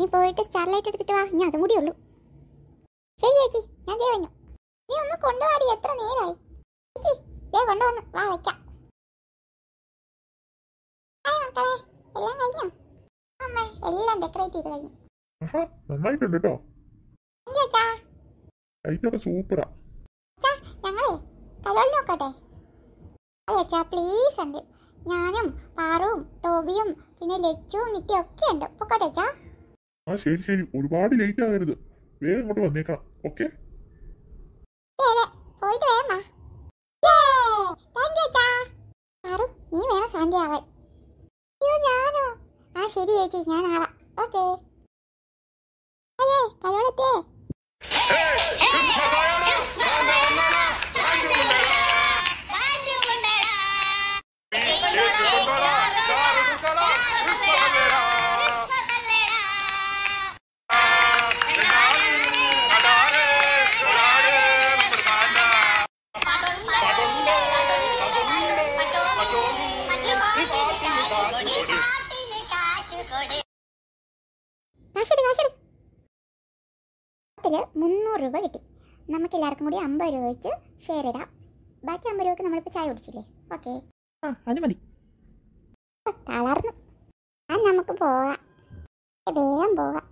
നീ പോയിട്ട് സ്റ്റാർലൈറ്റ് എടുത്തിട്ട് വാ ഞാൻ അതും കൂടി ഉള്ളൂ ശരി ചേച്ചി ഞാൻ ദേ വന്നു നീ ഒന്ന് കൊണ്ടുപോടി എത്ര നേരായി ചേച്ചി ദേ കൊണ്ടുവന്ന് വാ വെക്കാം ഹായ് എല്ലാം എല്ലാം ഡെക്കറേറ്റ് കഴിഞ്ഞു നന്നായിട്ടുണ്ട് സൂപ്പറാ ഞങ്ങളെ നോക്കട്ടെ പ്ലീസ് ഞാനും പാറും ടോബിയും പിന്നെ ലച്ചുവും നിത്യം ഒക്കെ ഉണ്ട് പൊക്കോട്ടെ ചാ ആ ശരി ശരി ഒരുപാട് ലേറ്റ് ആകരുത് വേഗം ഇങ്ങോട്ട് വന്നേക്കാം ഓക്കെ നീ അയ്യോ ഞാനോ ആ ശരി ചേച്ചി ഞാൻ ആവാം ഓക്കേ അല്ലേ കരോളത്തേ മുന്നൂറ് രൂപ കിട്ടി നമുക്ക് എല്ലാവർക്കും കൂടി അമ്പത് രൂപ വെച്ച് ഷെയർ ഇടാം ബാക്കി അമ്പത് രൂപക്ക് നമ്മളിപ്പോൾ ചായ കുടിച്ചില്ലേ ഓക്കെ തളർന്നു ആ നമുക്ക് പോവാം വേഗം പോവാം